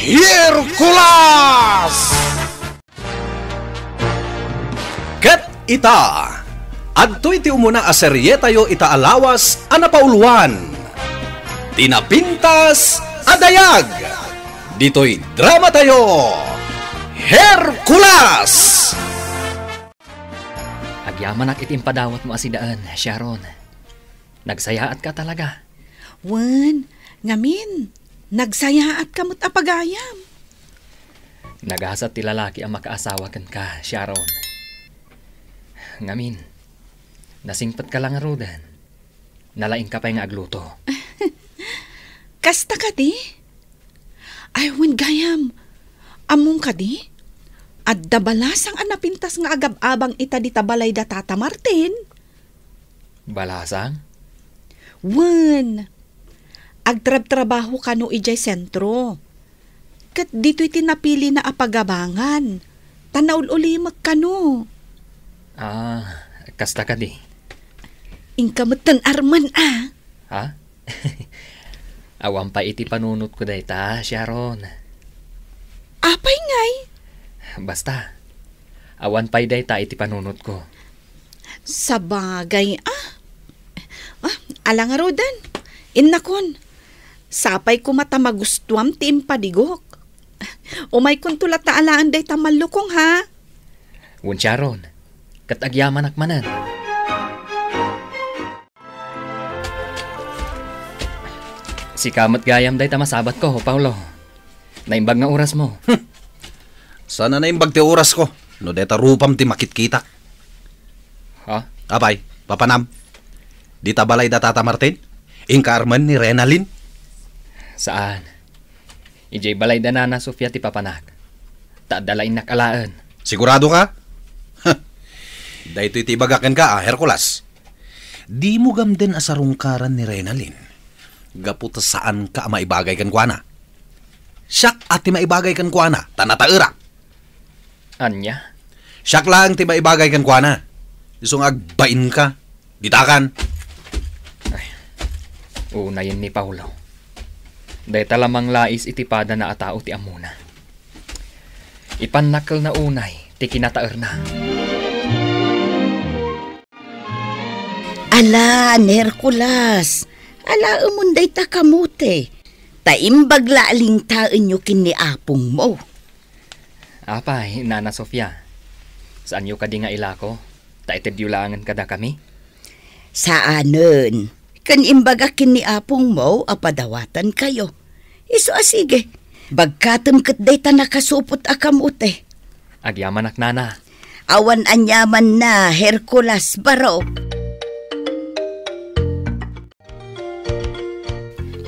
Hercules! Ket ita, adto iti umuna a tayo ita alawas a napauluan. Tinapintas a dayag. Dito'y drama tayo. Hercules! Agyaman ak itimpadawat mo asidaan, Sharon. Nagsayaat ka talaga. Wen, ngamin, Nagsaya at kamot apagayam. Nagasat ti lalaki ang makaasawa kan ka, Sharon. Ngamin, nasingpat ka lang arudan. Nalaing ka pa yung agluto. Kasta ka di? Ay, when gayam, among ka di? At dabalasang anapintas nga agab-abang ita di tabalay da Tata Martin. Balasang? Wan, agtrab-trabaho kano ijay sentro. Kat dito'y tinapili na apagabangan. Tanaululi uli magkano. Ah, kasta ka di. Ingkamutan arman ah. Ha? Awan pa iti panunot ko dayta, Sharon. Apay ngay? Basta. Awan pa dayta iti panunot ko. Sabagay ah. Ah, alangaro dan. Innakon. Sapay ko matamagustuam ti impadigok. Umay kong tulataalaan day tamalukong ha. Guncharon, katagyaman akmanan. Si kamat gayam day tamasabat ko, Paolo. Naimbag nga oras mo. Hm. Sana naimbag ti oras ko. No deta rupam ti makitkita. Ha? Apay, papanam. Di tabalay da Tata Martin? Inkarman ni Renalin. Saan? Ijay e balay da danana Sofia ti papanak. Taadalain nakalaan. Sigurado ka? Dahito iti ka, ah, Hercules. Di mo gamden asarungkaran ni Renalyn. Gaputa saan ka maibagay kan kuana? Siyak ati maibagay kan kuana, tanataira. Anya? Siyak lang ti maibagay kan kuana. Isong agbain ka, ditakan. Ay, una ni Paulo. Dahil talamang lais itipada na atao ti amuna. Ipanakal na unay, ti kinataer na. Ala, Nerkulas! Ala, umunday ta kamote. Taimbag laaling taan nyo kiniapong mo. Apay, Nana Sofia, saan nyo ka di nga ilako? Taitidyulangan ka da kami? Saanon? Kan imbaga kiniapong mo, apadawatan kayo. Iso asige. Ah, Bagkatem ket day ta nakasupot akamot eh. Agyaman ak nana. Awan anyaman na Hercules baro.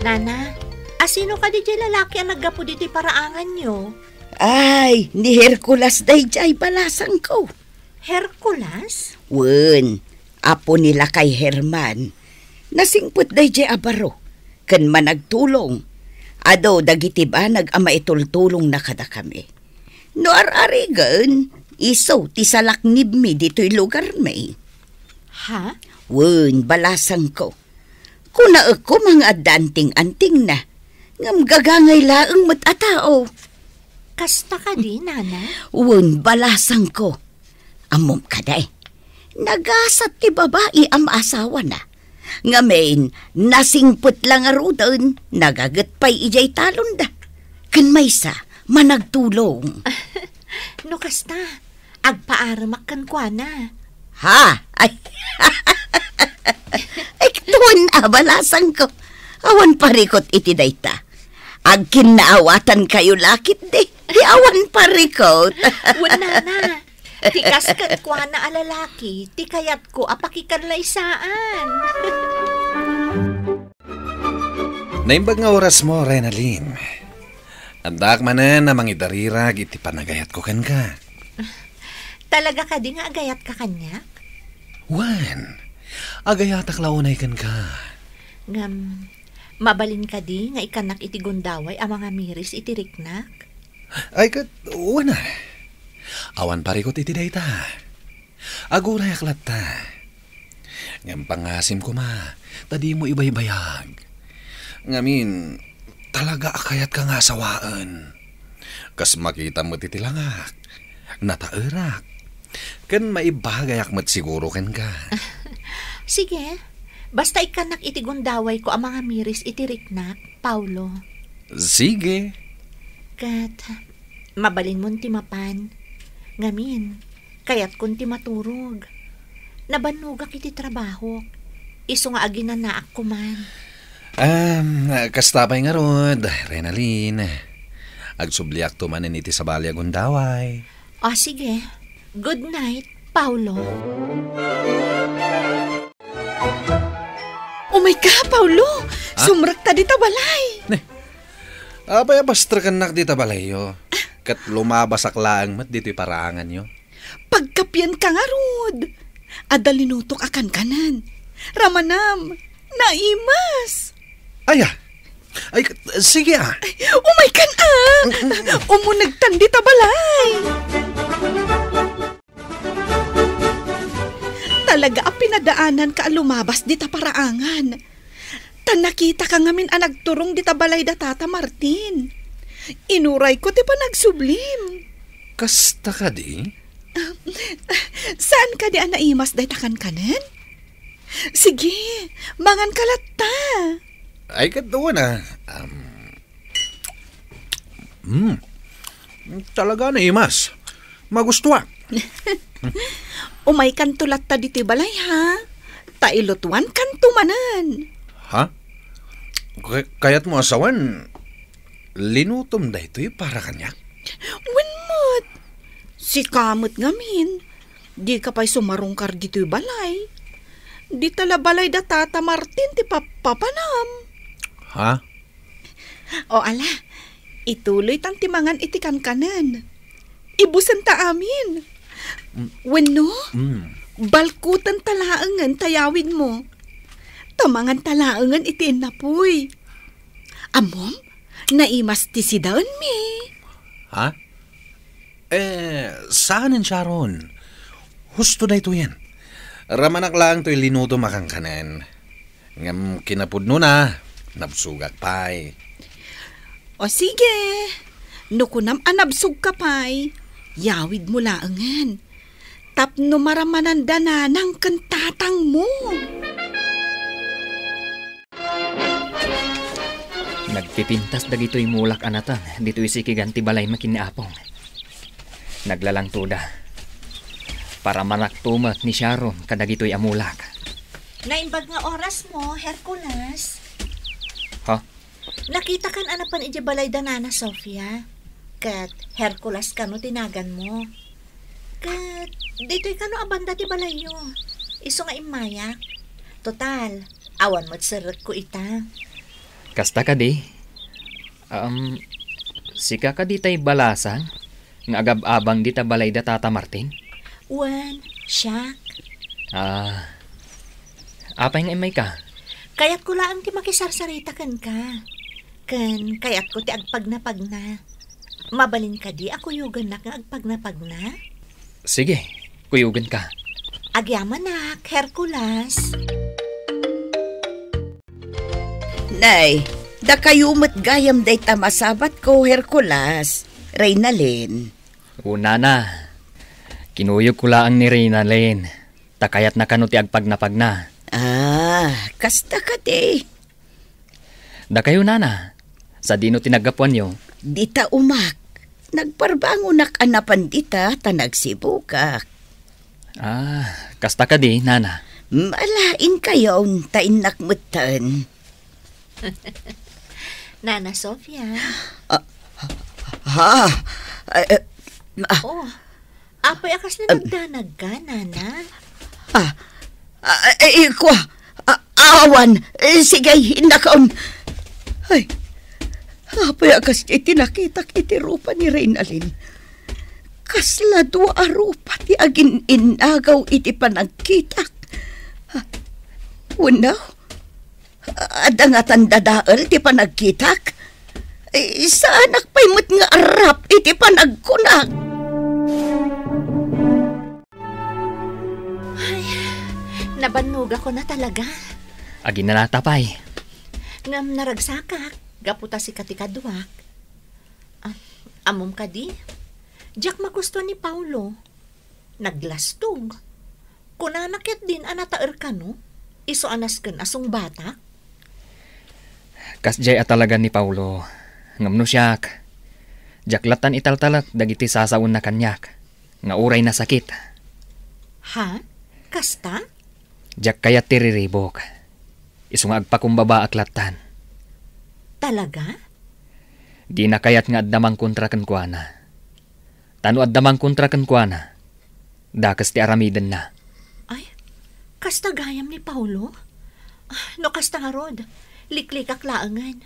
Nana, asino ah, ka di dyan lalaki ang naggapo di paraangan nyo? Ay, ni Hercules day jay balasan ko. Hercules? Wen, apo nila kay Herman. Nasingpot day jay abaro. Ah, kan managtulong. Ado dagiti ba nagama itultulong na kada kami. No ararigan, iso ti salaknib mi dito'y lugar may. Ha? Wen, balasang ko. Kuna ako mga adanting-anting na. Ngam gagangay laang matatao. Kasta ka din, nana? Wen, balasang ko. Amom ka day. Nagasat ti babae am asawa na. Nga main, nasingput lang arudan, nagagat pa'y ijay talon da. Kan may sa, managtulong. no kasta, agpaaramak kan kwa na. Ha? Ay, ay tuwan abalasan ko. Awan parikot iti dayta. Agkin naawatan kayo lakit de. Di awan parikot. Wala na ti kaskat ko na alalaki, ti kayat ko apakikarlaysaan. Naimbag nga oras mo, Renaline. Andak manan na mangidarirag iti panagayat ko kan ka. Talaga ka di nga agayat ka kanya? Wan, agayatak launay kan ka. Ngam, mabalin ka di nga ikanak iti gundaway ang mga miris iti riknak? Ay kat, wana. Awan parikot iti dayta. Aguna yaklat ta. Ngam pangasim ko ma, tadi mo ibaybayag. Ngamin, talaga akayat ka nga sawaan. Kas makita mo titilangak, natairak. Kan maibahagayak mat siguro ken ka. Sige, basta ikanak iti gundaway ko ang mga miris iti riknak, Paulo. Sige. Kat, mabalin mo ti mapan Ngamin, kaya't kunti maturog. Nabanuga kiti trabaho. Iso nga aginan na ako man. Um, kastabay nga rod, Renalyn. Agsubliak to manin iti sa balya daway. O oh, sige, good night, Paulo. Oh my God, Paulo! Ha? Ah? Sumrak ta dita balay! Ne, abay abastra kanak dita balayo kat lumabasak laang mat dito'y parangan yo. Pagkapyan ka nga, Rod. Adalinutok akan kanan. Ramanam, naimas. Aya, ay, sige ah. Umay kan ah! Umo nagtandi balay. Talaga ang pinadaanan ka lumabas di paraangan. Tan nakita ka ngamin ang nagturong di balay da tata Martin. Inuray ko ti panagsublim. Kasta ka di? saan ka di ang naimas dahi takan kanin? Sige, mangan kalat ta. Ay katuan ah. Um, mm, talaga na imas. Magustuhan. Umay kan tulat ta diti balay ha. Tailotuan kan tumanan. Ha? K- kayat mo asawan, linutom da ito'y para kanya. Winmot! si kamot ngamin, di ka pa'y sumarungkar dito'y balay. Di tala balay da tata Martin ti papapanam. Ha? O ala, ituloy tang timangan itikan kanan. Ibusan ta amin. Mm. Wenno, Mm. Balkutan talaangan tayawin mo. Tamangan talaangan itin na po'y. Amom? naimas Naimastisidaon mi. Ha? Eh, saanin Sharon? Husto na ito yan. Ramanak lang to'y linudo makangkanan. Ngam kinapudno na, nabsugak pa'y. Eh. O sige, nukunam anabsug ah, ka pa'y, eh. yawid mo laangan. Tapno maramananda na ng kantatang mo. Nagpipintas dagitoy mulak anatan, ditoy sikiganti balay makiniapong. Naglalangtuda. Para manaktumak ni Sharon kadagitoy amulak. Naimbag nga oras mo, Hercules. Ha? Nakita kan anapan ija balay danana, Sofia. Kat Hercules kano tinagan mo. Kat ditoy kano abanda ti balay yo. Iso nga imaya. Total, awan mo't sirot ko ita. Kasta ka di? Um, sika ka di tay balasang? Nga agab-abang di ta balay da Tata Martin? Wan, siya. Ah, apay nga imay ka? Kayat ko laang ti makisarsarita kan ka. Kan, kayat ko ti agpagnapag na. Mabalin ka di, ako yugan na nga agpagnapag na. Sige, kuyugan ka. Agyaman na, Hercules. Hercules. Nay, da kayumat gayam day tamasabat ko, Hercules. Reynalin. Una na. Kinuyog kula ang ni Reynalin. Takayat na kanuti agpag na pag na. Ah, kasta ka day. Da kayo, Nana. Sa dino tinagapuan yo. Dita umak. Nagparbango nak anapan dita ta nagsibukak. Ah, kasta ka di, Nana. Malain kayo, tainakmutan. Nana Sofia. Ah, ha? Ah, Ay, ah, eh, eh, ah, oh, apoy akas na nagdanag ka, Nana. Ah, ah, eh, eh kwa, ah, awan, eh, sige, Um. Ay, apoy akas iti nakita kiti rupa ni Reynalin. Kasla dua arupa ti agin inagaw iti panagkitak. Ah, unaw, Adang atandadaal ti panagkitak. E, eh, sa anak pa'y nga arap iti eh, panagkunak. Ay, nabannog ako na talaga. Agi na natapay. Ngam naragsakak, gaputa si katikaduak. Ah, amom ka di? Jack magusto ni Paulo. Naglastog. Kunanakit din anataer ka no? Iso anas asong bata. Kasjay atalagan ni Paulo. Ngamno siyak. Jaklatan italtalat dagiti sasaon na kanyak. Nga uray na sakit. Ha? Kasta? Jak kaya tiriribok. Isungag pa aklatan. Talaga? Di na kayat nga addamang kontra ko na. Tano addamang kontra ko na. Dakas ti aramidan na. Ay, kasta gayam ni Paulo? Ah, no kasta nga rod liklikak laangan.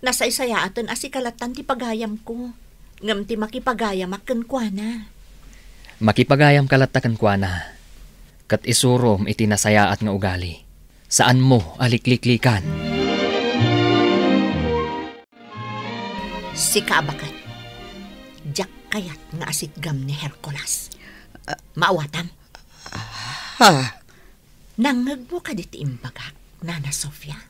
Nasa isayaatan asikalatan ti pagayam ko. Ngam ti makipagayam akken kuana. Makipagayam kalatakan kuana. Kat isurom iti nasayaat nga ugali. Saan mo alikliklikan? Si Kabakan. Jack kayat nga asigam ni Hercules. Uh, Maawatam. Ha? Uh, huh. ka diti imbagak, Nana Sofia.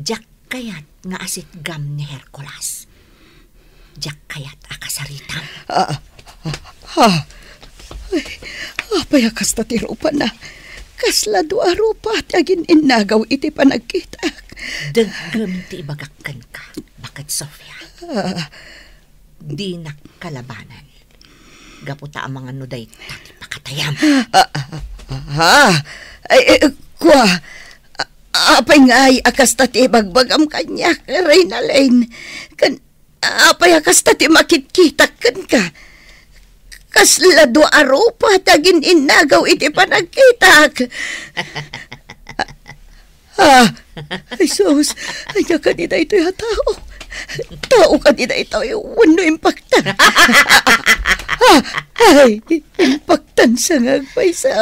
Jack kayat nga asit gam ni Hercules. Jack kayat akasarita. Ah, ah, ah. ah. Ay, apay ah, akas na na. Kasla dua rupa at agin innagaw iti panagkita. Dagam ti ibagakkan ka. Bakit, Sofia? Ah. ah. Di nakalabanan. Gaputa ang mga nuday tati pakatayam. Ah, ah, ah, ah. Ay, eh, eh kwa. Apay nga ay akas tati bagbagam kanya, Reina Lane. Kan, apay akas tati makitkita kan ka. Kaslado arupa, tagin inagaw iti pa nagkitak. Ah, ah, ay sus, ay nga kanina ito yung tao. Tao kanina ito yung wano impacta. Ay, impactan sa ngagpay sa...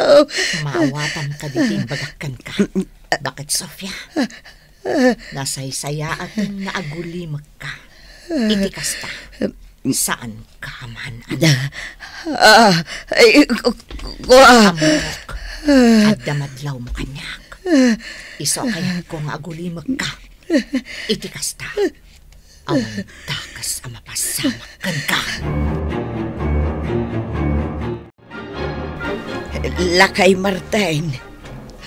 Maawatan ka dito, bagakan ka. Mm, bakit, Sofia? Nasaysaya atin naagulimag ka. Itikas ta. Saan ka man, anak? Ah, ah ay, ah. Amok. At damadlaw mo kanyak. Iso kaya ko nga ka. Itikas ta. Awang takas ang mapasamak kan ka. Lakay Martain.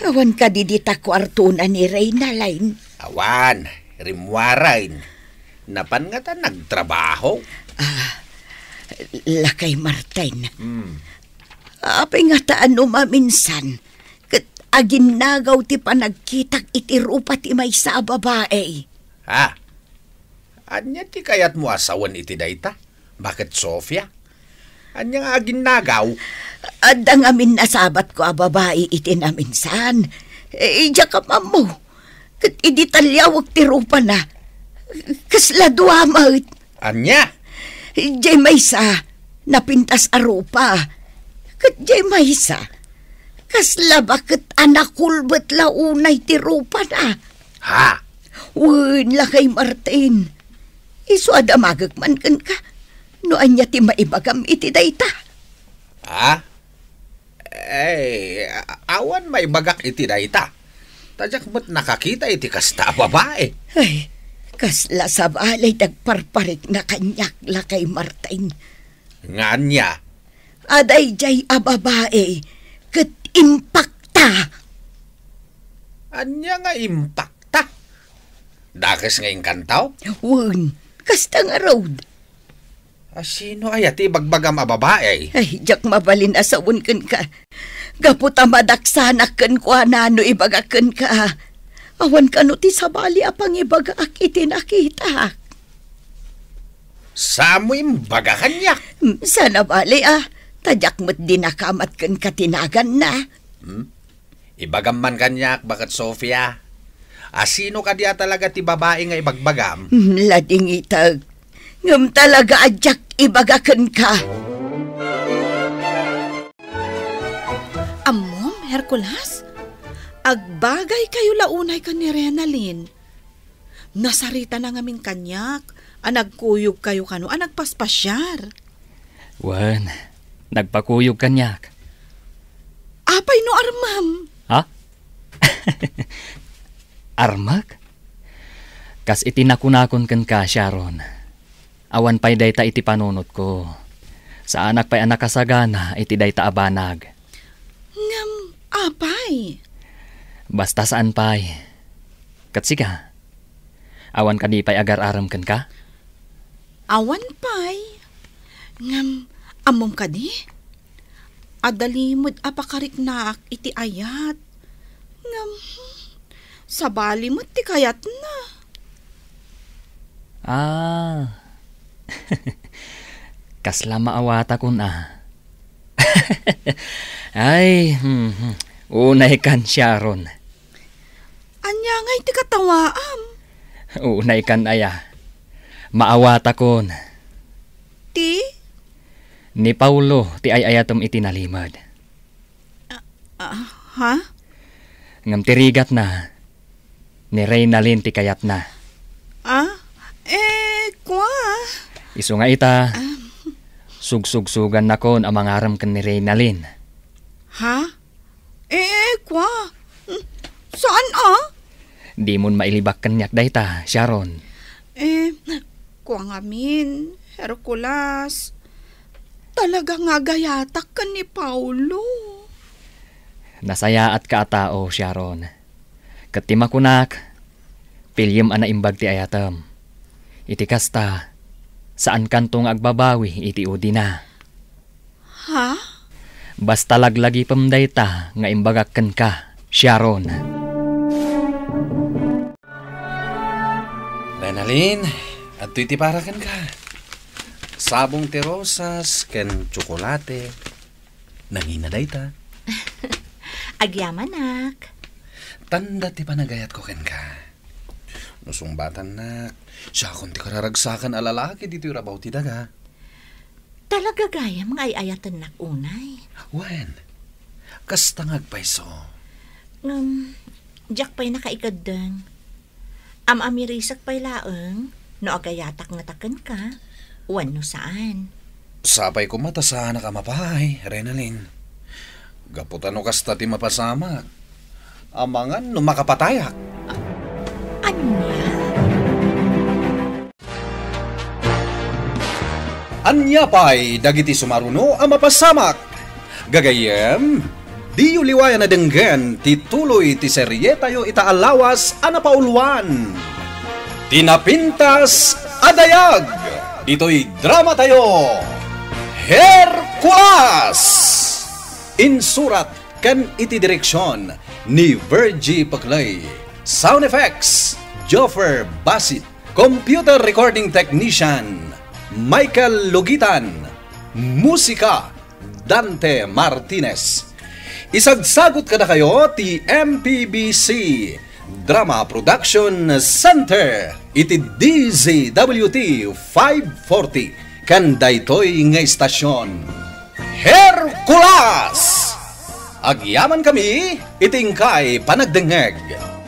Awan ka di dita ko artuunan ni Reyna, Lain. Awan, rimwarain. Napan nga ta nagtrabaho. Ah, lakay Martin. Hmm. Apay nga ta ano maminsan. Kat nagaw ti panagkitak itirupa ti may sa babae. Ha? Anya ti kayat mo asawan iti dayta? Bakit Sofia? Anyang agin nagaw? Adang amin nasabat ko a ah, babae itinaminsan. E, eh, Idiya ka mamu. Kat iditalya wag tirupa na. Kasla duwa mait. Anya? Idiya may sa. Napintas arupa. Kat jay may sa. Kasla bakit anakulbat launay tirupa na. Ha? Uy, lakay Martin. Iso adamagak man kan ka. No anya ti maibagam iti dayta. Ha? Ay, awan may bagak iti dayta. Tadyak ba't nakakita iti kasta babae? Ay, kasla sab alay dagparparik na kanyak lakay Martin. Nga niya? Aday jay a babae, kat impakta. Anya nga impakta? Dakis nga ingkantaw? Wun, kasta nga road. Asino ay ati bagbagam a babae? Ay, jak mabalin asawon ken ka. Gaputa madaksanak ken ko anano ibaga ken ka. Awan ka no ti sabali apang ibaga akitin akita. Samo imbaga kanyak? Hmm, sana bali ah. Tadyak mo't dinakamat ken katinagan na. Hmm? man kanyak, bakat Sofia? Asino ka diya talaga ti babae nga ibagbagam? Hmm, lading itag Ngam talaga adyak ibagakan ka. Amom, Hercules? Agbagay kayo launay ka ni Renalyn. Nasarita na ngamin kanyak. Anag kuyog kayo kanu, anag paspasyar. Wan, nagpakuyog kanyak. Apay no armam. Ha? Armak? Kas itinakunakon kan ka, Sharon. Sharon Awan pa'y dayta iti panunot ko. Sa anak pa'y anak kasagana, iti dayta abanag. Ngam, apay. Basta saan pa'y. Katsika, awan ka di pa'y agar-aram kan ka? Awan pa'y. Ngam, amom ka di? Adalimod apakarik naak iti ayat. Ngam, sabali ti kayat na. Ah, Kasla maawata ko na. Ay, hmm, hmm, unay kan Sharon. Anya ngay ti katawaam. Unay kan aya. Maawata kon. Ti? Ni Paulo ti ay ayatom itinalimad. Uh, uh, ha? Ngam tirigat na. Ni Reynalin ti kayat na. Ah? Eh, kwa? Iso nga ita, sugsugsugan na kon ang mangaram kan ni Reynalin. Ha? Eh, kwa? Saan ah? Di mon mailibak kanyak dayta, ah, Sharon. Eh, kwa nga min, Hercules. Talaga nga gayatak ka ni Paulo. Nasaya at kaatao, Sharon. Katimakunak, pilyam ana imbag ti ayatam. Itikasta, saan kantong agbabawi iti udi na. Ha? Basta laglagi pamdayta nga imbagakan ka, Sharon. Lenalin, at iti parakan ka. Sabong ti rosas, ken tsokolate. Nanginalay ta. Agyaman, nak. Tanda ti panagayat ko ken ka No sumbatan na. Siya akong ti kararagsakan alalaki dito yung rabaw ti daga. Talaga gaya mga ayayatan nak unay. When? kastangag pa iso. Um, Jack pa'y nakaikadang. Am amirisak pa'y laeng, no agayatak natakan ka. Wan no saan? Sapay ko mata sa anak amapahay, Renalyn. Gaputan o kasta ti mapasama. Amangan no makapatayak. Anya. Anya pay dagiti sumaruno a mapasamak. Gagayem, di liwayan na denggen ti tuloy ti serye tayo itaalawas a napauluan. Tinapintas adayag. Dito'y drama tayo. Hercules! Insurat ken iti direksyon ni Virgie Paclay. Sound effects Joffer Basit, Computer Recording Technician, Michael Lugitan, Musika, Dante Martinez. Isagsagot ka na kayo, TMPBC, Drama Production Center, iti DZWT 540, kandaytoy nga istasyon. Hercules! Agyaman kami, itingkay panagdengeg.